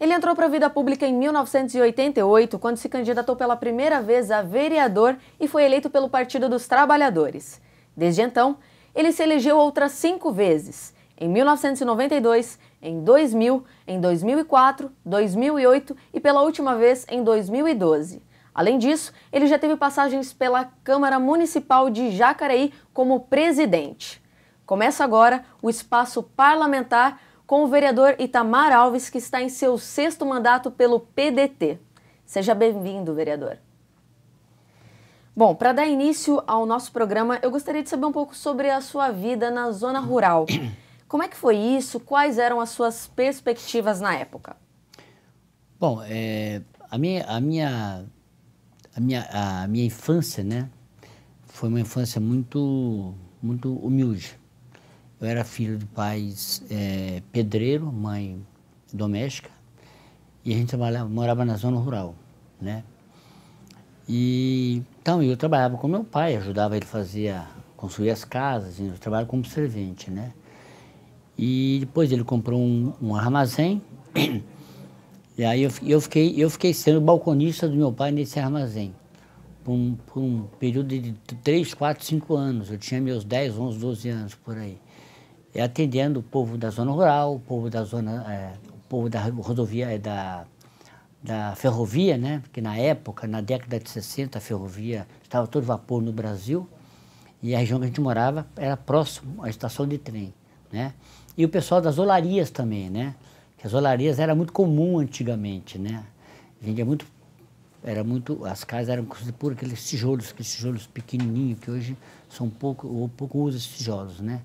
Ele entrou para a vida pública em 1988, quando se candidatou pela primeira vez a vereador e foi eleito pelo Partido dos Trabalhadores. Desde então, ele se elegeu outras cinco vezes: em 1992, em 2000, em 2004, 2008 e pela última vez em 2012. Além disso, ele já teve passagens pela Câmara Municipal de Jacareí como presidente. Começa agora o espaço parlamentar com o vereador Itamar Alves, que está em seu sexto mandato pelo PDT. Seja bem-vindo, vereador. Bom, para dar início ao nosso programa, eu gostaria de saber um pouco sobre a sua vida na zona rural. Como é que foi isso? Quais eram as suas perspectivas na época? Bom, é, a, minha, a, minha, a, minha, a minha infância, né, foi uma infância muito, muito humilde. Eu era filho de pais é, pedreiro, mãe doméstica, e a gente trabalhava, morava na zona rural, né? E então eu trabalhava com meu pai, ajudava ele fazia construir as casas, eu trabalhava como servente, né? E depois ele comprou um, um armazém. E aí eu, eu, fiquei, eu fiquei sendo balconista do meu pai nesse armazém. Por um, por um período de 3, 4, 5 anos. Eu tinha meus 10, 11, 12 anos por aí é atendendo o povo da zona rural, o povo da zona, é, o povo da rodovia, é, da, da ferrovia, né? Porque na época, na década de 60, a ferrovia estava todo vapor no Brasil e a região que a gente morava era próximo à estação de trem, né? E o pessoal das olarias também, né? Que as olarias era muito comum antigamente, né? Vendia muito, era muito, as casas eram construídas por aqueles tijolos, aqueles tijolos pequenininhos que hoje são pouco, ou pouco usa esses tijolos, né?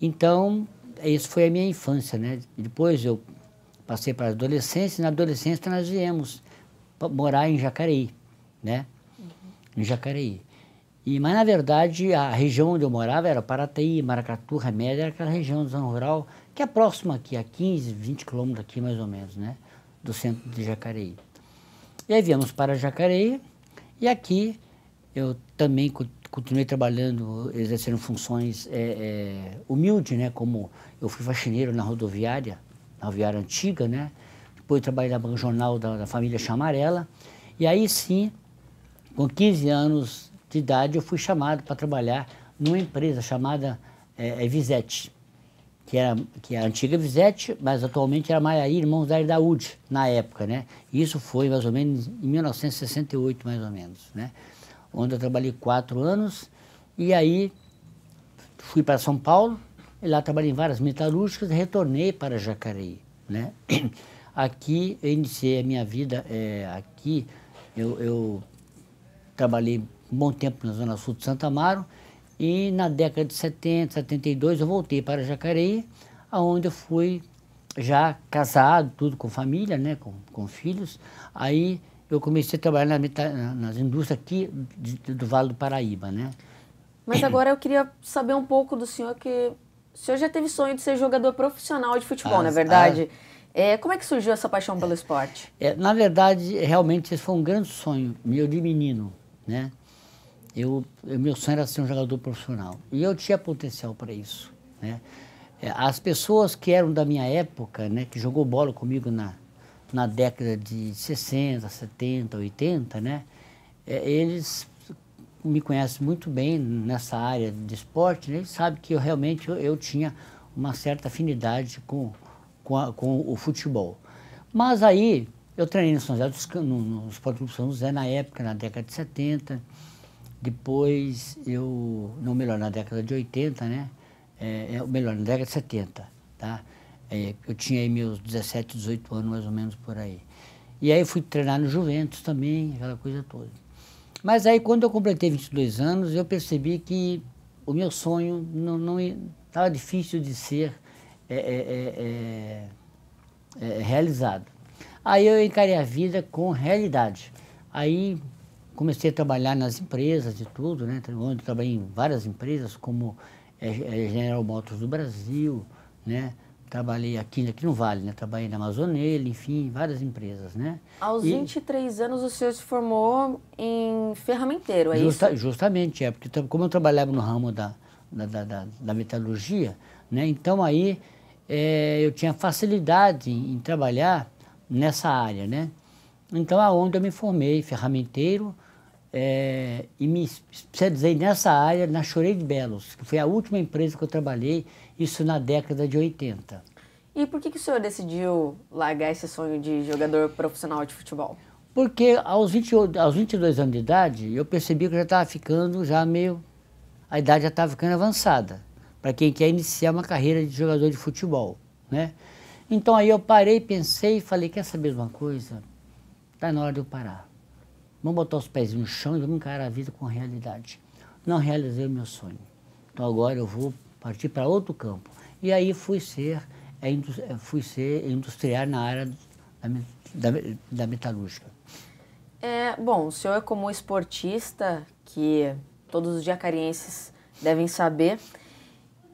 Então, isso foi a minha infância, né? Depois eu passei para a adolescência, e na adolescência nós viemos morar em Jacareí, né? Uhum. Em Jacareí. E, mas, na verdade, a região onde eu morava era Parataí, Maracatu, Remédio, era aquela região do zona rural, que é próxima aqui, a 15, 20 quilômetros aqui, mais ou menos, né? Do centro de Jacareí. E aí viemos para Jacareí, e aqui eu também continuei trabalhando, exercendo funções é, é, humilde, né? Como eu fui faxineiro na rodoviária, na rodoviária antiga, né? Depois trabalhei na Jornal da, da, família Chamarela. E aí sim, com 15 anos de idade, eu fui chamado para trabalhar numa empresa chamada é, é Visete, que era que é a antiga Visete, mas atualmente era Maiaí Irmãos da Daúde, na época, né? isso foi mais ou menos em 1968, mais ou menos, né? onde eu trabalhei quatro anos. E aí fui para São Paulo, e lá trabalhei em várias metalúrgicas, retornei para Jacareí. Né? Aqui eu iniciei a minha vida, é, aqui eu, eu, trabalhei um bom tempo na Zona Sul de Santa Amaro, e na década de 70, 72 eu voltei para Jacareí, aonde eu fui já casado, tudo com família, né, com, com filhos. Aí eu comecei a trabalhar nas indústrias aqui de, do Vale do Paraíba, né? Mas agora eu queria saber um pouco do senhor que o senhor já teve sonho de ser jogador profissional de futebol, ah, na é verdade. Ah. é, como é que surgiu essa paixão pelo esporte? É, é, na verdade, realmente esse foi um grande sonho meu de menino, né? Eu, meu sonho era ser um jogador profissional e eu tinha potencial para isso, né? É, as pessoas que eram da minha época, né, que jogou bola comigo na na década de 60, 70, 80, né? É, eles me conhecem muito bem nessa área de esporte, né? Eles sabem que eu realmente eu, eu tinha uma certa afinidade com, com, a, com, o futebol. Mas aí eu treinei no São José dos no, no Esporte Clube São José na época, na década de 70. Depois eu, não melhor, na década de 80, né? É, é, melhor, na década de 70. É, eu tinha aí meus 17, 18 anos, mais ou menos por aí. E aí fui treinar no Juventus também, aquela coisa toda. Mas aí, quando eu completei 22 anos, eu percebi que o meu sonho não estava difícil de ser é é, é, é, realizado. Aí eu encarei a vida com realidade. Aí comecei a trabalhar nas empresas e tudo, né? Eu trabalhei em várias empresas, como General Motors do Brasil, né? trabalhei aqui, aqui no Vale, né? Trabalhei na Amazônia, enfim, várias empresas, né? Aos e, 23 anos o senhor se formou em ferramenteiro, é justa, isso? Justamente, é, porque como eu trabalhava no ramo da, da, da, da, da metalurgia, né? Então aí é, eu tinha facilidade em, em trabalhar nessa área, né? Então aonde eu me formei, ferramenteiro, é, e me especializei nessa área na Chorei de Belos, que foi a última empresa que eu trabalhei, isso na década de 80. E por que, que o senhor decidiu largar esse sonho de jogador profissional de futebol? Porque aos, 20, aos 22 anos de idade, eu percebi que eu já estava ficando já meio... A idade já estava ficando avançada para quem quer iniciar uma carreira de jogador de futebol, né? Então aí eu parei, pensei e falei, quer saber uma coisa? Está na hora de eu parar. Vamos botar os pés no chão e vamos encarar a vida com realidade. Não realizei o meu sonho. Então agora eu vou partir para outro campo. E aí fui ser, é, é, fui ser industriar na área da, da, da metalúrgica. É, bom, o senhor é como esportista, que todos os jacarienses devem saber.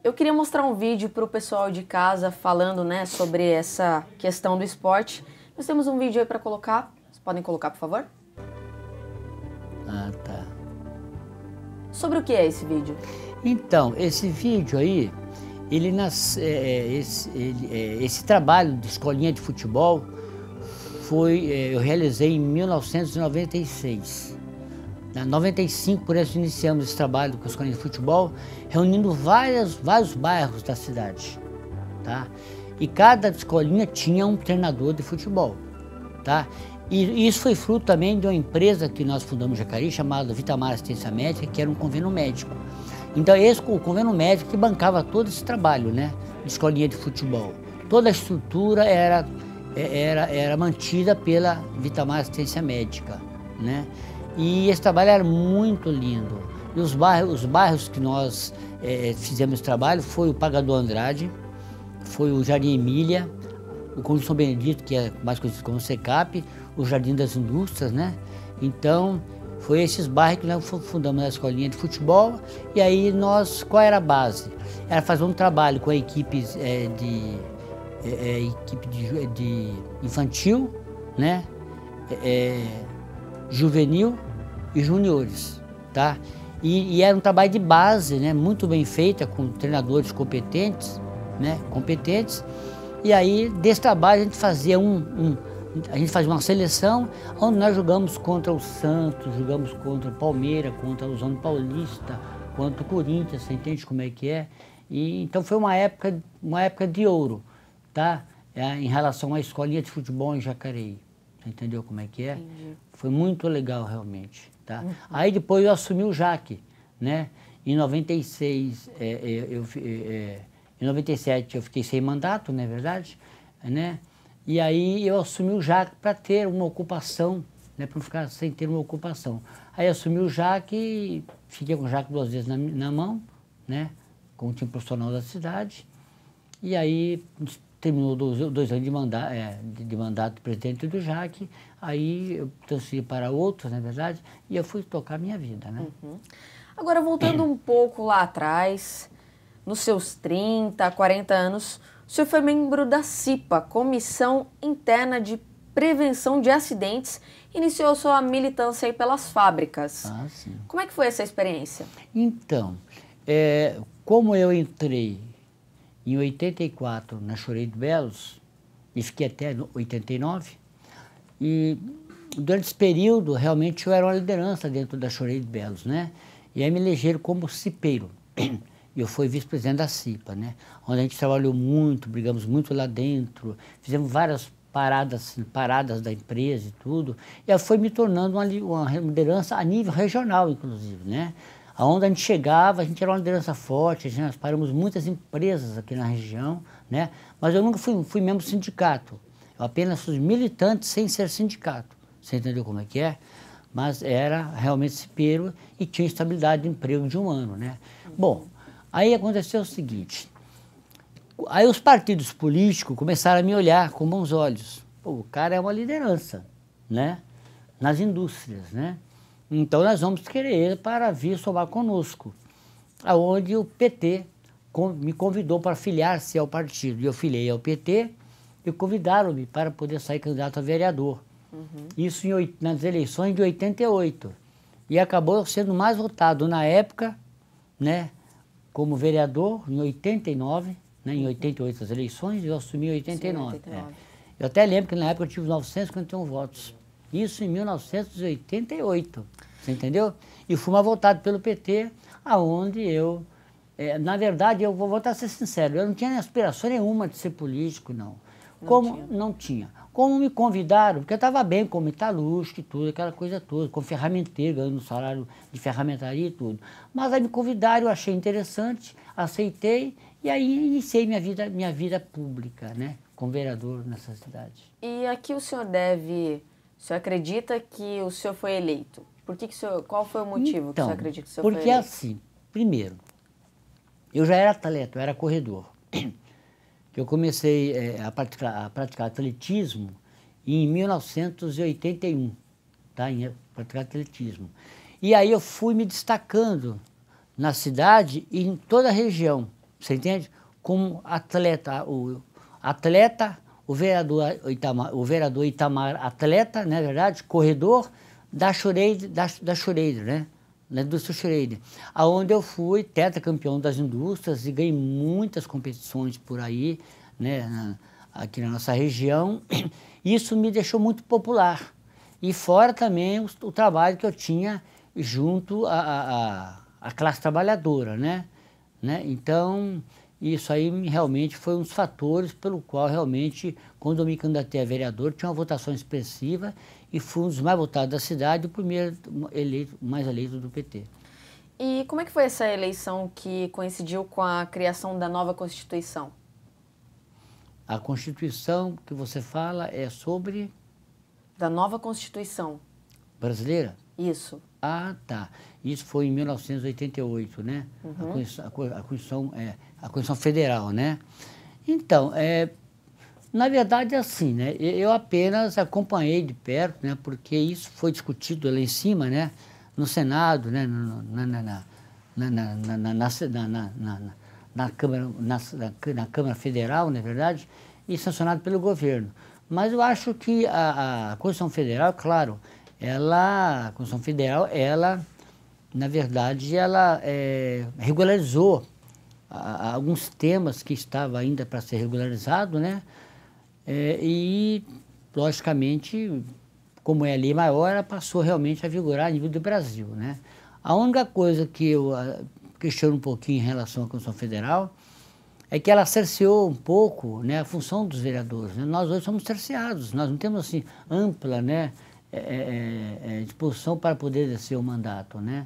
Eu queria mostrar um vídeo para o pessoal de casa falando né, sobre essa questão do esporte. Nós temos um vídeo aí para colocar. Vocês podem colocar, por favor? Ah, tá. Sobre o que é esse vídeo? Então, esse vídeo aí, ele nasce é, é, esse, ele, é, esse, trabalho de escolinha de futebol foi é, eu realizei em 1996. Na 95, por isso iniciamos esse trabalho com a escolinha de futebol, reunindo várias, vários bairros da cidade, tá? E cada escolinha tinha um treinador de futebol, tá? E isso foi fruto também de uma empresa que nós fundamos em Jacareí, chamada Vitamar Assistência Médica, que era um convênio médico. Então, esse o convênio médico que bancava todo esse trabalho, né? De escolinha de futebol. Toda a estrutura era, é, era, era mantida pela Vitamar Assistência Médica, né? E esse trabalho era muito lindo. E os bairros, os bairros que nós é, fizemos trabalho foi o Pagador Andrade, foi o Jardim Emília, o Conjunto São Benedito, que é mais conhecido como SECAP, o Jardim das Indústrias, né? Então, foi esses bairros que nós fundamos a escolinha de futebol. E aí nós, qual era a base? Era fazer um trabalho com a equipe é, de é, é equipe de, de, infantil, né? É, é, juvenil e juniores, tá? E, e, era um trabalho de base, né? Muito bem feito com treinadores competentes, né? Competentes. E aí desse trabalho a gente fazia um, um a gente faz uma seleção onde nós jogamos contra o Santos, jogamos contra o Palmeiras, contra o Luzano Paulista, contra o Corinthians, você entende como é que é? E, então foi uma época, uma época de ouro, tá? É, em relação à escolinha de futebol em Jacareí. Você entendeu como é que é? Entendi. Foi muito legal realmente, tá? Uhum. Aí depois eu assumi o Jaque, né? Em 96, é, é, eu, é, é, em 97 eu fiquei sem mandato, não é verdade? É, né? E aí eu assumi o JAC para ter uma ocupação, né, para não ficar sem ter uma ocupação. Aí assumi o JAC e fiquei com o JAC duas vezes na, na mão, né, com o time profissional da cidade. E aí terminou dois, dois anos de, manda, é, de, de mandato presidente do JAC, aí eu transferi para outros, na verdade, e eu fui tocar a minha vida, né. Uhum. Agora, voltando é. um pouco lá atrás, nos seus 30, 40 anos, o senhor foi membro da CIPA, Comissão Interna de Prevenção de Acidentes, iniciou sua militância aí pelas fábricas. Ah, sim. Como é que foi essa experiência? Então, é, como eu entrei em 84 na Chorei de Belos, e fiquei até 89, e durante esse período, realmente, eu era uma liderança dentro da Chorei de Belos, né? E aí me elegeram como cipeiro. E eu fui vice-presidente da CIPA, né? Onde a gente trabalhou muito, brigamos muito lá dentro, fizemos várias paradas, assim, paradas da empresa e tudo. E eu fui me tornando uma, uma liderança a nível regional, inclusive, né? Aonde a gente chegava, a gente era uma liderança forte, gente, nós paramos muitas empresas aqui na região, né? Mas eu nunca fui, fui membro sindicato. Eu apenas fui militante sem ser sindicato. Você entendeu como é que é? Mas era realmente cipeiro e tinha estabilidade de emprego de um ano, né? Bom, Aí aconteceu o seguinte: aí os partidos políticos começaram a me olhar com bons olhos. Pô, o cara é uma liderança, né? Nas indústrias, né? Então nós vamos querer ele para vir somar conosco. Aonde o PT me convidou para filiar-se ao partido. E eu filiei ao PT e convidaram-me para poder sair candidato a vereador. Uhum. Isso em, nas eleições de 88. E acabou sendo mais votado na época, né? como vereador em 89, né, em 88 uhum. as eleições, eu assumi em 89. Sim, 89. É. Eu até lembro que na época eu tive 951 votos. Isso em 1988, você entendeu? E fui votado pelo PT, aonde eu... É, na verdade, eu vou, a ser sincero, eu não tinha aspiração nenhuma de ser político, não. não Como tinha. não tinha. Como me convidaram, porque eu estava bem como Italusco e tudo, aquela coisa toda, como ferramenteiro, ganhando salário de ferramentaria e tudo. Mas aí me convidaram, eu achei interessante, aceitei e aí iniciei minha vida, minha vida pública, né? Como vereador nessa cidade. E aqui o senhor deve, o senhor acredita que o senhor foi eleito? Por que, que o senhor, qual foi o motivo então, que o senhor então, acredita que o senhor foi eleito? Porque assim, primeiro, eu já era atleta, eu era corredor. Eu comecei é, a, praticar, a, praticar, atletismo em 1981, tá? Em praticar atletismo. E aí eu fui me destacando na cidade e em toda a região, você entende? Como atleta, o atleta, o vereador Itamar, o vereador Itamar atleta, na né, é verdade, corredor da Choreide, da, da né? na né, indústria Schrader, aonde eu fui tetracampeão das indústrias e ganhei muitas competições por aí, né, na, aqui na nossa região. Isso me deixou muito popular. E fora também o, o trabalho que eu tinha junto à, à classe trabalhadora, né? né? Então, e isso aí realmente foi um dos fatores pelo qual realmente, quando eu me candidatei a vereador, tinha uma votação expressiva e fui um dos mais votados da cidade, o primeiro eleito, mais eleito do PT. E como é que foi essa eleição que coincidiu com a criação da nova Constituição? A Constituição que você fala é sobre... Da nova Constituição. Brasileira? Isso. Ah, tá. Isso foi em 1988, né? Uhum. A, Constituição, a Constituição é, a Constituição Federal, né? Então, é, na verdade é assim, né? Eu apenas acompanhei de perto, né? Porque isso foi discutido lá em cima, né? No Senado, né? Na, na, na, na, na, na, na, Câmara, na, Câmara Federal, na verdade, e sancionado pelo governo. Mas eu acho que a, a Constituição Federal, claro, ela, a Constituição Federal, ela, na verdade, ela é, regularizou a, a alguns temas que estavam ainda para ser regularizado, né? É, e, logicamente, como é a lei maior, ela passou realmente a vigorar a nível do Brasil, né? A única coisa que eu ah, questiono um pouquinho em relação à Constituição Federal é que ela cerceou um pouco né, a função dos vereadores. Né? Nós hoje somos cerceados, nós não temos assim ampla né, é, é, é, é disposição para poder exercer o mandato, né?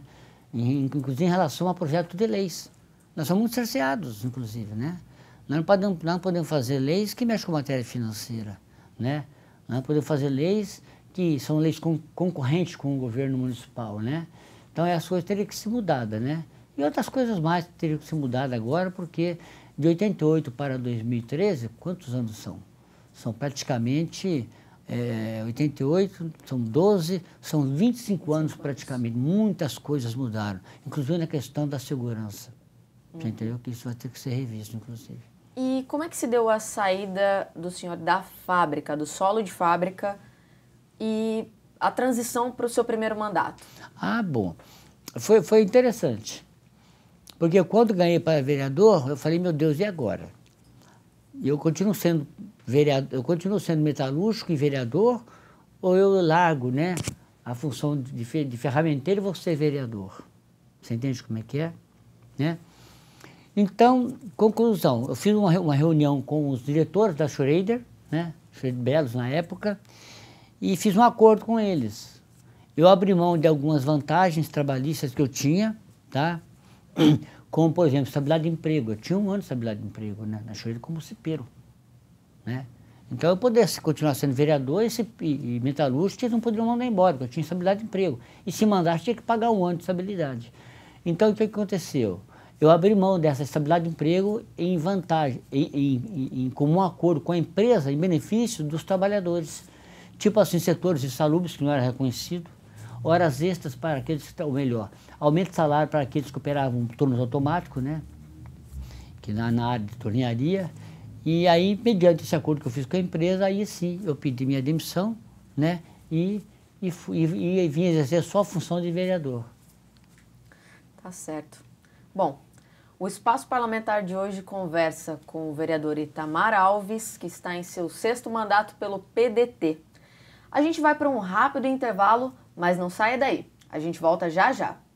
inclusive em relação a projetos de leis. Nós somos cerceados, inclusive, né? Nós não podemos, não podemos fazer leis que mexam com matéria financeira, né? Nós não podemos fazer leis que são leis con concorrentes com o governo municipal, né? Então, essas coisas teriam que ser mudadas, né? E outras coisas mais teriam que ser mudadas agora, porque de 88 para 2013, quantos anos são? São praticamente é, eh, 88, são 12, são 25 anos praticamente. Muitas coisas mudaram, inclusive na questão da segurança. Uhum. entendeu? Que isso vai ter que ser revisto, inclusive. E como é que se deu a saída do senhor da fábrica, do solo de fábrica e a transição para o seu primeiro mandato? Ah, bom. Foi, foi interessante. Porque quando ganhei para vereador, eu falei, meu Deus, e agora? E eu continuo sendo vereador, eu continuo sendo metalúrgico e vereador, ou eu largo, né? A função de, de ferramenteiro e vou ser vereador. Você entende como é que é? Né? Então, conclusão, eu fiz uma, uma reunião com os diretores da Schroeder, né, Belos na época, e fiz um acordo com eles. Eu abri mão de algumas vantagens trabalhistas que eu tinha, tá? como, por exemplo, estabilidade de emprego. Eu tinha um ano de estabilidade de emprego né, na Schroeder como cipeiro. Né? Então, eu pudesse continuar sendo vereador e, e metalúrgico, eles não poderiam mandar embora, porque eu tinha estabilidade de emprego. E se mandasse, tinha que pagar um ano de estabilidade. Então, o que aconteceu? eu abri mão dessa estabilidade de emprego em vantagem, em, em, em, em comum acordo com a empresa, em benefício dos trabalhadores. Tipo assim, setores insalubres que não era reconhecido, horas extras para aqueles que, ou melhor, aumento de salário para aqueles que operavam turnos automáticos, né? Que na, na área de tornearia. E aí, mediante esse acordo que eu fiz com a empresa, aí sim eu pedi minha demissão, né? E, e, e, e vim exercer só a função de vereador. Tá certo. Bom, o Espaço Parlamentar de hoje conversa com o vereador Itamar Alves, que está em seu sexto mandato pelo PDT. A gente vai para um rápido intervalo, mas não saia daí. A gente volta já já.